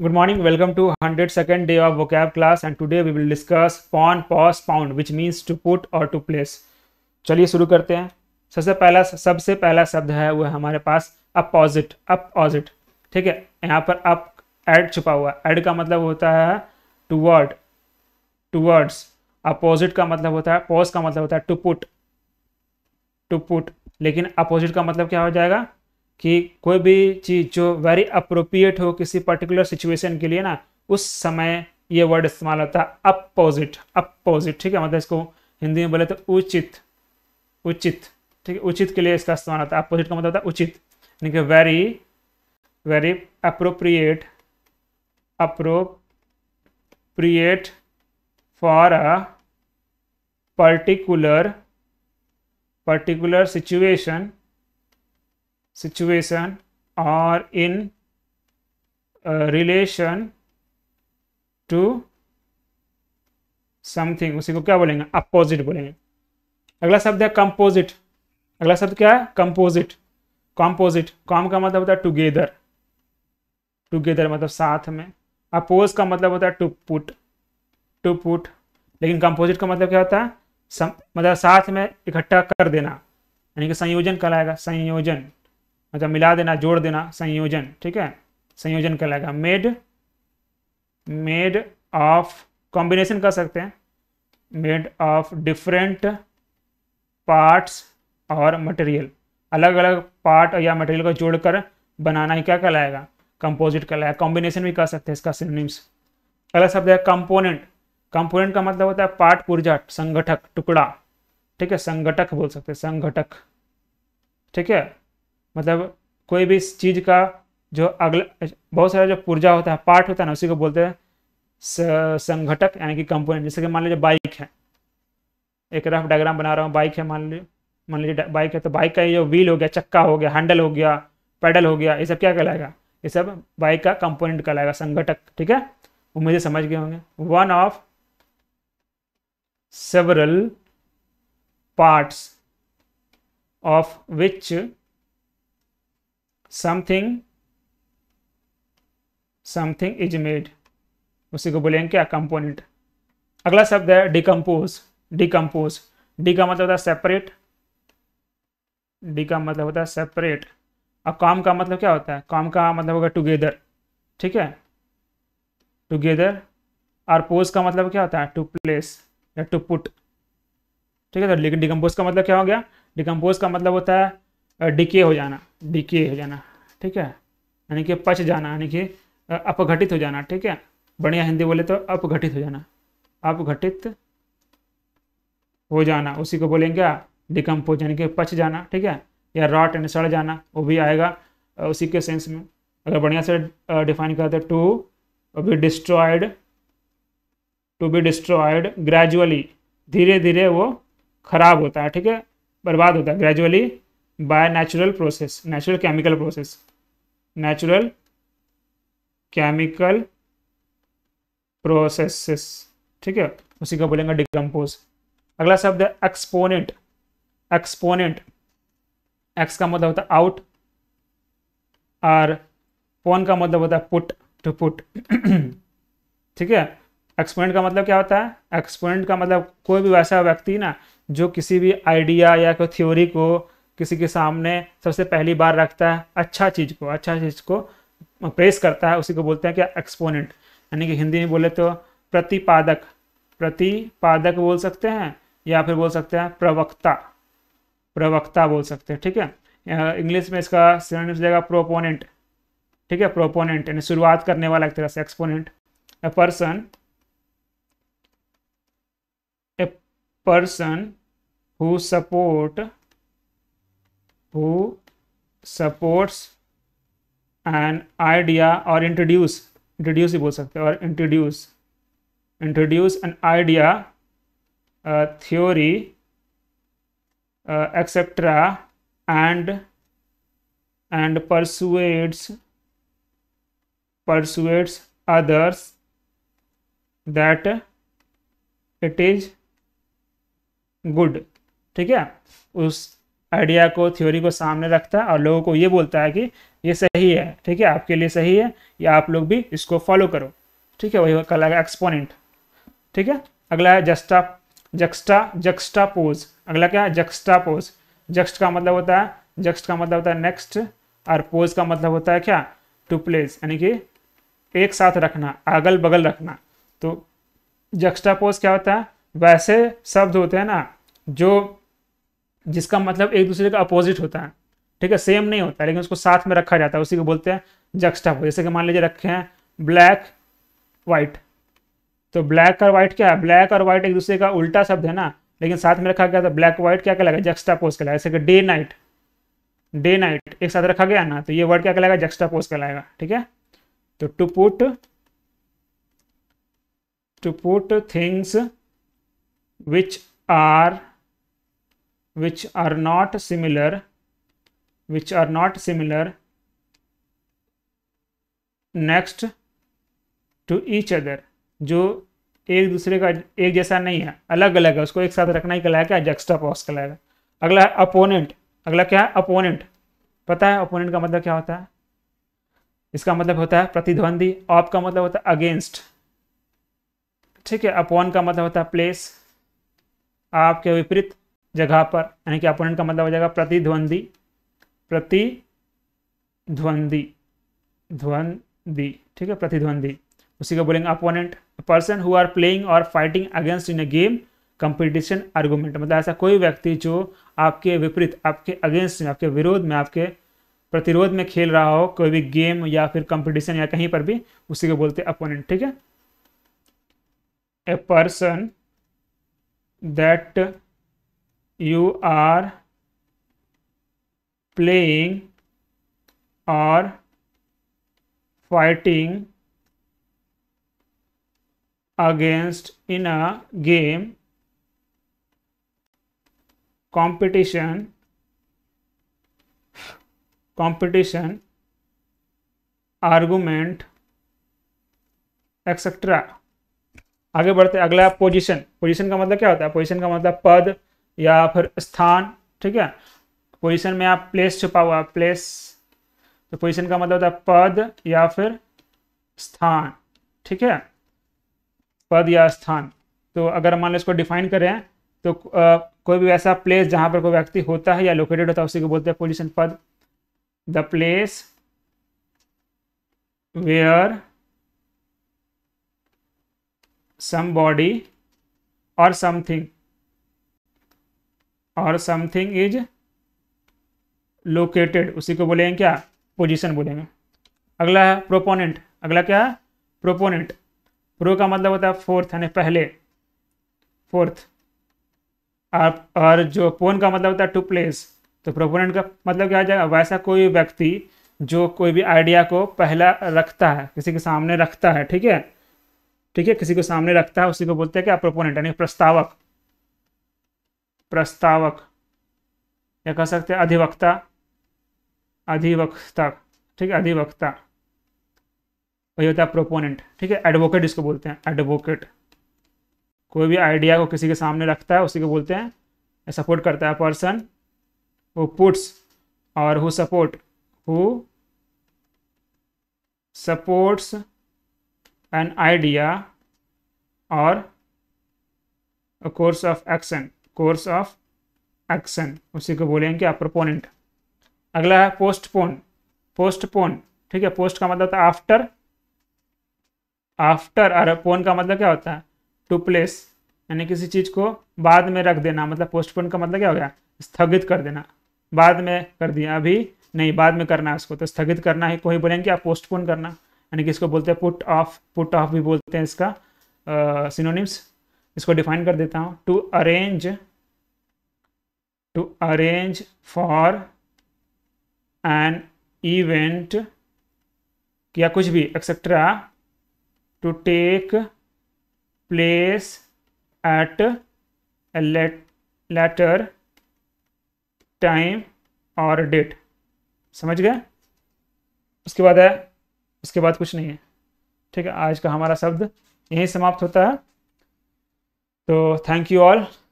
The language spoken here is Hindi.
Good morning, welcome to 102nd day of vocab class and today we will discuss pon pos pound which means to put और टू प्लेस चलिए शुरू करते हैं सबसे पहला सबसे पहला शब्द है वो हमारे पास अपोजिट अपोजिट ठीक है यहाँ पर अप एड छुपा हुआ है एड का मतलब होता है टूवर्ड टूवर्ड्स अपोजिट का मतलब होता है पॉज का मतलब होता है टू पुट टू पुट लेकिन अपोजिट का मतलब क्या हो जाएगा कि कोई भी चीज़ जो वेरी अप्रोप्रिएट हो किसी पर्टिकुलर सिचुएशन के लिए ना उस समय ये वर्ड इस्तेमाल होता है अपोजिट अपोजिट ठीक है मतलब इसको हिंदी में बोले तो उचित उचित ठीक है उचित के लिए इसका इस्तेमाल होता है अपोजिट का मतलब होता है उचित यानी कि very very appropriate appropriate for a particular particular situation situation or in uh, relation to something उसी को क्या बोलेंगे अपोजिट बोलेंगे अगला शब्द है कंपोजिट अगला शब्द क्या है कंपोजिट कॉम्पोजिट कॉम का मतलब होता है टुगेदर टुगेदर मतलब साथ में अपोज का मतलब होता है टू पुट टू पुट लेकिन कंपोजिट का मतलब क्या होता है सम, मतलब साथ में इकट्ठा कर देना यानी कि संयोजन कहलाएगा संयोजन मतलब मिला देना जोड़ देना संयोजन ठीक है संयोजन कहलाएगा मेड मेड ऑफ कॉम्बिनेशन कर सकते हैं मेड ऑफ डिफरेंट पार्ट्स और मटेरियल अलग अलग पार्ट या मटेरियल को जोड़कर बनाना ही क्या कहलाएगा कंपोजिट कहलाएगा कॉम्बिनेशन भी कर सकते हैं इसका सिनोनिम्स अगला शब्द है कंपोनेंट कंपोनेंट का मतलब होता है पार्ट पुर्जा संगठक टुकड़ा ठीक है संगठक बोल सकते हैं संगठक ठीक है मतलब कोई भी चीज़ का जो अगला बहुत सारा जो पुर्जा होता है पार्ट होता है ना उसी को बोलते हैं संघटक यानी कि कंपोनेंट जैसे कि मान लीजिए बाइक है एक रफ डायग्राम बना रहा हूँ बाइक है मान लीजिए मान लीजिए बाइक है तो बाइक का ये जो व्हील हो गया चक्का हो गया हैंडल हो गया पैडल हो गया ये सब क्या कहलाएगा ये सब बाइक का कंपोनेंट कहलाएगा संगठक ठीक है वो मुझे समझ गए होंगे one of several parts of which something something is made उसी को बोलेंगे क्या कंपोनेंट अगला शब्द है डिकम्पोज डिकम्पोज डी का मतलब होता है सेपरेट डी का मतलब होता है सेपरेट और कॉम का मतलब क्या होता है कॉम का मतलब होगा टुगेदर ठीक है टुगेदर और पोज का मतलब क्या होता है टू प्लेस या टू पुट ठीक है सर लेकिन डिकम्पोज का मतलब क्या हो गया डिकम्पोज का मतलब होता है डिके हो जाना डिके हो जाना ठीक है यानी कि पच जाना यानी कि अपघटित हो जाना ठीक है बढ़िया हिंदी बोले तो अपघटित हो जाना अपघटित हो जाना उसी को बोलेंगे डिकम्पोज यानी कि पच जाना ठीक है या रॉट एंड सड़ जाना वो भी आएगा उसी के सेंस में अगर बढ़िया से डिफाइन करते to be destroyed to be destroyed gradually धीरे धीरे वो खराब होता है ठीक है बर्बाद होता है gradually by natural process natural chemical process natural chemical processes ठीक है उसी का बोलेंगे डिकम्पोज अगला शब्द है एक्सपोनेंट एक्सपोनेंट एक्स का मतलब होता है आउट और पोन का मतलब होता है पुट टू पुट ठीक है एक्सपोनेंट का मतलब क्या होता है एक्सपोनेंट का मतलब कोई भी वैसा व्यक्ति ना जो किसी भी आइडिया या कोई थ्योरी को किसी के सामने सबसे पहली बार रखता है अच्छा चीज़ को अच्छा चीज़ को प्रेस करता है उसी को बोलते हैं क्या एक्सपोनेंट यानी कि हिंदी में बोले तो प्रतिपादक प्रतिपादक बोल सकते हैं या फिर बोल सकते हैं प्रवक्ता प्रवक्ता बोल सकते हैं ठीक है इंग्लिश में इसका जाएगा प्रोपोनेंट ठीक है प्रोपोनेंट यानी शुरुआत करने वाला एक तरह से exponent a person a person who support who supports an idea or introduce introduce ही बोल सकते और introduce introduce an idea a theory uh, etc and and persuades persuades others that it is good ठीक है उस आइडिया को थ्योरी को सामने रखता है और लोगों को ये बोलता है कि ये सही है ठीक है आपके लिए सही है या आप लोग भी इसको फॉलो करो ठीक है वही कल आएगा एक्सपोनेंट ठीक है अगला है जस्टा जक्स्टा जक्स्टा पोज अगला क्या है जक्स्टा पोज जक्स्ट का मतलब होता है जक्स्ट का मतलब होता है नेक्स्ट और पोज का मतलब होता है क्या टू प्लेस यानी कि एक साथ रखना अगल बगल रखना तो जक्स्टा पोज क्या होता है वैसे शब्द होते हैं ना जो जिसका मतलब एक दूसरे का अपोजिट होता है ठीक है सेम नहीं होता है लेकिन उसको साथ में रखा जाता है उसी को बोलते हैं जक्स्टापो जैसे कि मान लीजिए रखे हैं ब्लैक वाइट तो ब्लैक और वाइट क्या है ब्लैक और वाइट एक दूसरे का उल्टा शब्द है ना लेकिन साथ में रखा गया था ब्लैक व्हाइट क्या कहलाएगा पोज कहलाएगा जैसे कि डे नाइट डे नाइट एक साथ रखा गया ना तो ये वर्ड क्या कहलाएगा पोज कहलाएगा ठीक है तो to put to put things which are which are not similar which are not similar next to each other जो एक दूसरे का एक जैसा नहीं है अलग अलग है उसको एक साथ रखना ही कहलाया क्या जक्स्टा पॉस कहलाएगा अगला है अपोनेंट अगला क्या है अपोनेंट पता है अपोनेंट का मतलब क्या होता है इसका मतलब होता है प्रतिद्वंदी ऑप का मतलब होता है अगेंस्ट ठीक है अपोन का मतलब होता है प्लेस आपके विपरीत जगह पर यानी कि अपोनेंट का मतलब हो जाएगा प्रतिद्वंदी प्रतिद्वंदी ध्वंदी ठीक है प्रतिद्वंदी उसी को बोलेंगे opponent person who are playing और fighting against in a game competition argument मतलब ऐसा कोई व्यक्ति जो आपके विपरीत आपके अगेंस्ट आपके विरोध में आपके प्रतिरोध में खेल रहा हो कोई भी गेम या फिर कंपटीशन या कहीं पर भी उसी को बोलते हैं अपोनेंट ठीक है a person that you are playing or fighting against in a game competition competition argument etcetera आगे बढ़ते अगला पोजीशन पोजीशन का मतलब क्या होता है पोजीशन का मतलब पद या फिर स्थान ठीक है पोजीशन में आप प्लेस छुपा हुआ प्लेस तो पोजीशन का मतलब होता है पद या फिर स्थान ठीक है पद या स्थान तो अगर मान लो इसको डिफाइन करें तो आ, कोई भी ऐसा प्लेस जहाँ पर कोई व्यक्ति होता है या लोकेटेड होता है उसी को बोलते हैं पोजिशन पद the place where somebody और समथिंग और समथिंग इज लोकेटेड उसी को बोलेंगे क्या पोजीशन बोलेंगे अगला है प्रोपोनेंट अगला क्या है प्रोपोनेंट प्रो का मतलब होता है फोर्थ यानी पहले फोर्थ आप और जो पोन का मतलब होता है टू प्लेस तो प्रोपोनेंट का मतलब क्या आ जाएगा वैसा कोई व्यक्ति जो कोई भी आइडिया को पहला रखता है किसी के सामने रखता है ठीक है ठीक है किसी को सामने रखता है उसी को बोलते हैं क्या प्रोपोनेंट यानी प्रस्तावक प्रस्तावक या कह सकते हैं अधिवक्ता अधिवक्ता ठीक है अधिवक्ता वही होता है प्रोपोनेंट ठीक है एडवोकेट इसको बोलते हैं एडवोकेट कोई भी आइडिया को किसी के सामने रखता है उसी को बोलते हैं सपोर्ट करता है पर्सन हु पुट्स और who support who supports an idea और course of action course of action उसी को बोलेंगे अप्रपोनेंट अगला है पोस्टपोन पोस्टपोन ठीक है पोस्ट का मतलब आफ्टर आफ्टर और पोन का मतलब क्या होता है टू प्लेस यानी किसी चीज़ को बाद में रख देना मतलब पोस्टपोन का मतलब क्या हो गया स्थगित कर देना बाद में कर दिया अभी नहीं बाद में करना है उसको तो स्थगित करना ही को ही बोलेंगे आप पोस्टपोन करना यानी कि इसको बोलते हैं पुट ऑफ पुट ऑफ भी बोलते हैं इसका सिनोनिम्स इसको डिफाइन कर देता हूँ to arrange to arrange for an event या कुछ भी etcetera to take place at later time और डेट समझ गए उसके बाद है उसके बाद कुछ नहीं है ठीक है आज का हमारा शब्द यहीं समाप्त होता है तो थैंक यू ऑल